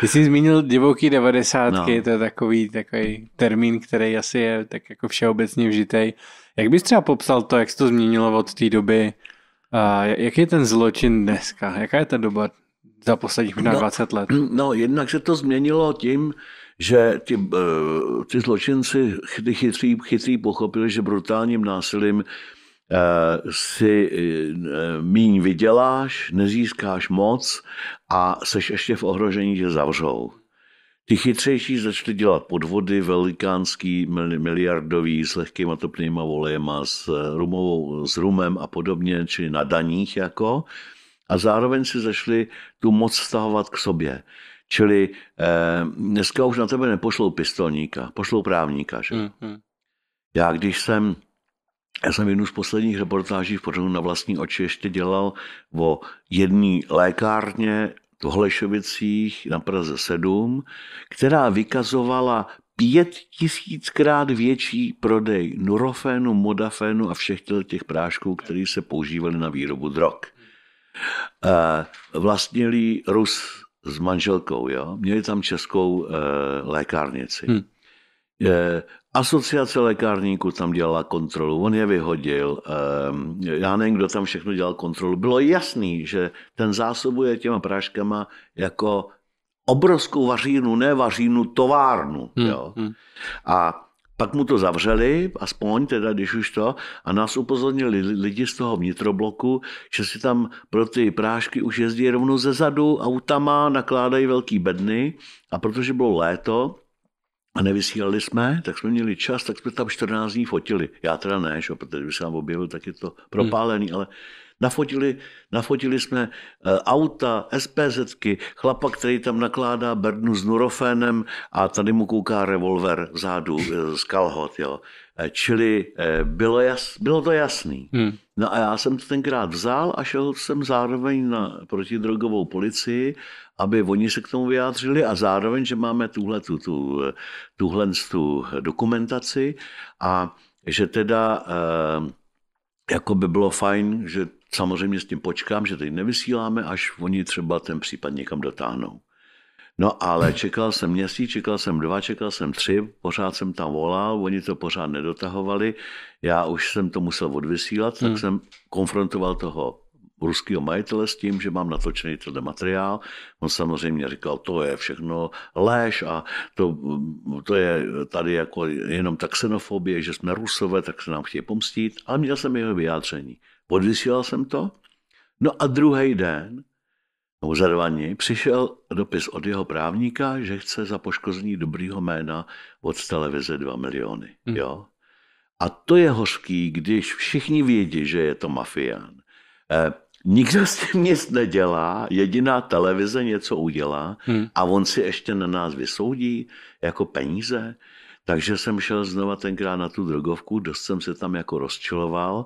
Ty jsi zmínil divoký devadesátky, no. to je takový, takový termín, který asi je tak jako všeobecně vžitej. Jak bys třeba popsal to, jak se to změnilo od té doby? A jak je ten zločin dneska? Jaká je ta doba za posledních možná no, 20 let? No, jednak se to změnilo tím, že ty, eh, ty zločinci, ty chytří, chytří pochopili, že brutálním násilím Eh, si eh, míň vyděláš, nezískáš moc a seš ještě v ohrožení, že zavřou. Ty chytřejší začali dělat podvody velikánský, miliardový, s lehkýma topnýma volejma, s, eh, rumovou, s rumem a podobně, či na daních jako. A zároveň si začali tu moc stahovat k sobě. Čili eh, dneska už na tebe nepošlou pistolníka, pošlou právníka. Že? Mm-hmm. Já když jsem já jsem jednu z posledních reportáží v pořadu na vlastní oči ještě dělal o jedné lékárně v Holešovicích na Praze 7, která vykazovala pět tisíckrát větší prodej nurofénu, modafénu a všech těch prášků, které se používaly na výrobu drog. Eh, vlastnili Rus s manželkou, jo? měli tam českou eh, lékárnici. Hmm. Eh, asociace lékárníků tam dělala kontrolu, on je vyhodil, ehm, já nevím, kdo tam všechno dělal kontrolu. Bylo jasný, že ten zásobuje těma práškama jako obrovskou vařínu, ne vařínu, továrnu. Hmm, jo. Hmm. A pak mu to zavřeli, aspoň teda, když už to, a nás upozornili lidi z toho vnitrobloku, že si tam pro ty prášky už jezdí rovnou ze zadu autama, nakládají velký bedny a protože bylo léto, a nevysílali jsme, tak jsme měli čas, tak jsme tam 14 dní fotili. Já teda ne, protože by se nám objevil taky to propálený, hmm. ale Nafotili, nafotili jsme e, auta, SPZky, chlapa, který tam nakládá bernu s Nurofénem a tady mu kouká revolver vzadu e, z kalhot. Jo. E, čili bylo, jas, bylo to jasný. Hmm. No a já jsem to tenkrát vzal a šel jsem zároveň na protidrogovou policii, aby oni se k tomu vyjádřili a zároveň, že máme tuhle tu, tu, tuhle tu dokumentaci a že teda jako by bylo fajn, že Samozřejmě s tím počkám, že teď nevysíláme, až oni třeba ten případ někam dotáhnou. No ale čekal jsem měsíc, čekal jsem dva, čekal jsem tři, pořád jsem tam volal, oni to pořád nedotahovali, já už jsem to musel odvysílat, tak hmm. jsem konfrontoval toho ruského majitele s tím, že mám natočený tenhle materiál. On samozřejmě říkal, to je všechno léž a to, to je tady jako jenom ta xenofobie, že jsme rusové, tak se nám chtějí pomstít, ale měl jsem jeho vyjádření. Podvysílal jsem to. No a druhý den, nebo za dva dny, přišel dopis od jeho právníka, že chce za poškození dobrýho jména od televize 2 miliony. Hmm. Jo? A to je hořký, když všichni vědí, že je to mafián. E, nikdo s tím nic nedělá, jediná televize něco udělá hmm. a on si ještě na nás vysoudí jako peníze. Takže jsem šel znova tenkrát na tu drogovku, dost jsem se tam jako rozčiloval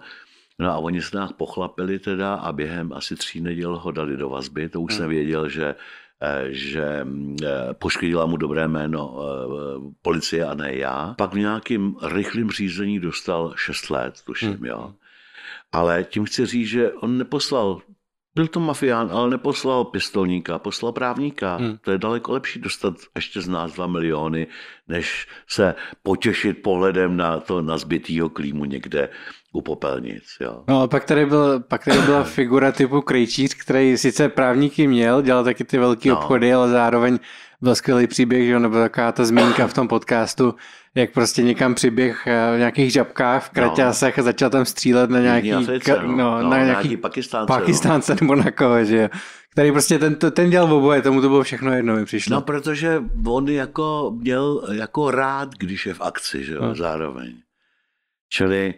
No a oni se nás pochlapili teda a během asi tří neděl ho dali do vazby. To už hmm. jsem věděl, že eh, že mm, eh, poškodila mu dobré jméno eh, policie a ne já. Pak v nějakým rychlým řízení dostal 6 let, tuším, hmm. jo. Ale tím chci říct, že on neposlal byl to mafián, ale neposlal pistolníka, poslal právníka. Hmm. To je daleko lepší dostat ještě z nás dva miliony, než se potěšit pohledem na to na zbytýho klímu někde u popelnic. Jo. No a pak tady, byl, pak tady byla figura typu Krejčíř, který sice právníky měl, dělal taky ty velké no. obchody, ale zároveň byl skvělý příběh, že nebo taková ta zmínka v tom podcastu, jak prostě někam přiběh eh, v nějakých žabkách, v kraťasech no. a začal tam střílet na nějaký, Africe, no, no, no, na nějaký, nějaký pakistánce, no. pakistánce no. nebo na koho, že jo. Který prostě ten, ten dělal oboje, tomu to bylo všechno jedno, mi přišlo. No, protože on jako měl jako rád, když je v akci, že jo, no. zároveň. Čili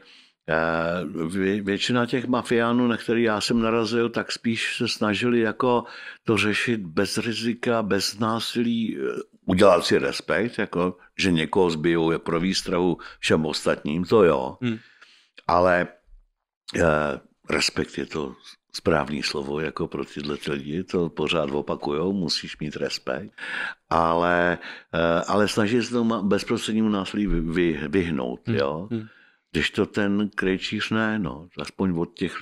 Eh, většina těch mafiánů, na který já jsem narazil, tak spíš se snažili jako to řešit bez rizika, bez násilí, eh, udělat si respekt, jako, že někoho zbijou je pro výstrahu všem ostatním, to jo. Hmm. Ale eh, respekt je to správný slovo jako pro tyhle lidi, to pořád opakujou, musíš mít respekt, ale, eh, ale snaží se tomu bezprostřednímu násilí vy, vy, vyhnout, hmm. jo. Hmm. Když to ten krejčíř ne, no, aspoň od těch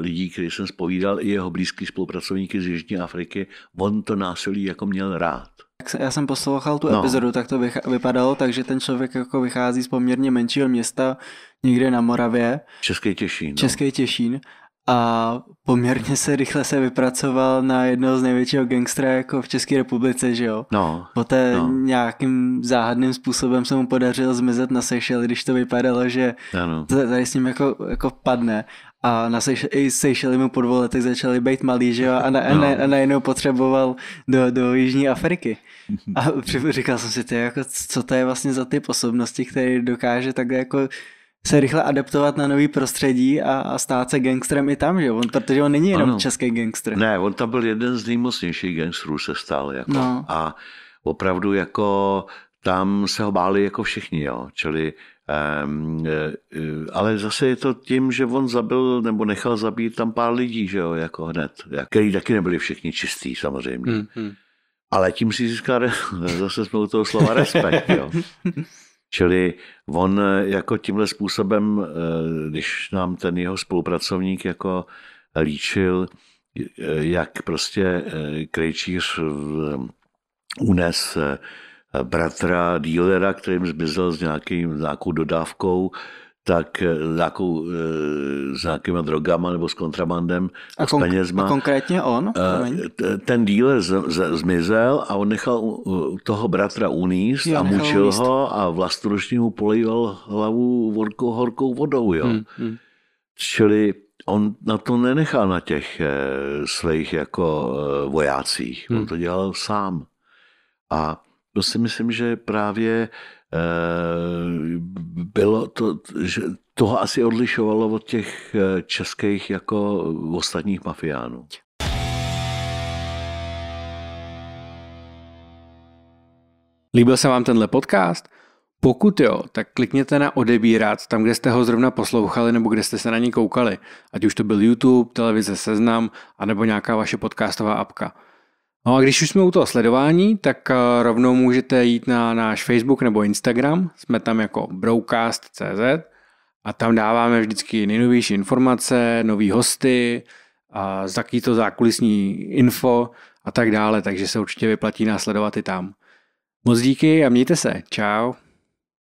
lidí, který jsem spovídal, i jeho blízký spolupracovníky z Jižní Afriky, on to násilí jako měl rád. Já jsem poslouchal tu no. epizodu, tak to vypadalo, takže ten člověk jako vychází z poměrně menšího města, někde na Moravě. Český Těšín. No. Český Těšín a poměrně se rychle se vypracoval na jednoho z největšího gangstra jako v České republice, že jo? No. Poté no. nějakým záhadným způsobem se mu podařilo zmizet na Seychelles, když to vypadalo, že ano. tady s ním jako, jako padne. A na Seychelles, mu po dvou letech začali být malí, že jo? A, na, no. a najednou potřeboval do, do Jižní Afriky. A říkal jsem si, ty, jako, co to je vlastně za ty osobnosti, které dokáže takhle jako se rychle adaptovat na nový prostředí a, a stát se gangstrem i tam, že on, protože on není jenom ano. český gangster. Ne, on tam byl jeden z nejmocnějších gangstrů se stal jako no. a opravdu jako tam se ho báli jako všichni, jo, čili Um, ale zase je to tím, že on zabil nebo nechal zabít tam pár lidí, že jo, jako hned, který taky nebyli všichni čistí samozřejmě. Hmm, hmm. Ale tím si získal, zase jsme u toho slova respekt, jo. Čili on eh, jako tímhle způsobem, eh, když nám ten jeho spolupracovník jako líčil, eh, jak prostě krejčíř unes bratra dílera, kterým zmizel s nějakým, nějakou dodávkou tak nějakou eh, s eh, nějakýma drogama nebo s kontrabandem, a s penězma. A konkrétně on? Eh, ten z- zmizel a on nechal toho bratra uníst jo, a mučil uníst. ho a vlastnoručně mu polejval hlavu horkou, horkou vodou. Jo. Hmm, hmm. Čili on na to nenechal na těch svých jako vojácích. Hmm. On to dělal sám. A to no, si myslím, že právě eh, bylo to, že toho asi odlišovalo od těch eh, českých jako ostatních mafiánů. Líbil se vám tenhle podcast? Pokud jo, tak klikněte na odebírat tam, kde jste ho zrovna poslouchali nebo kde jste se na něj koukali, ať už to byl YouTube, televize Seznam, anebo nějaká vaše podcastová apka. No a když už jsme u toho sledování, tak eh, rovnou můžete jít na náš Facebook nebo Instagram, jsme tam jako broadcast.cz a tam dáváme vždycky nejnovější informace, nový hosty, a taký to zákulisní info a tak dále, takže se určitě vyplatí následovat i tam. Moc díky a mějte se. Čau.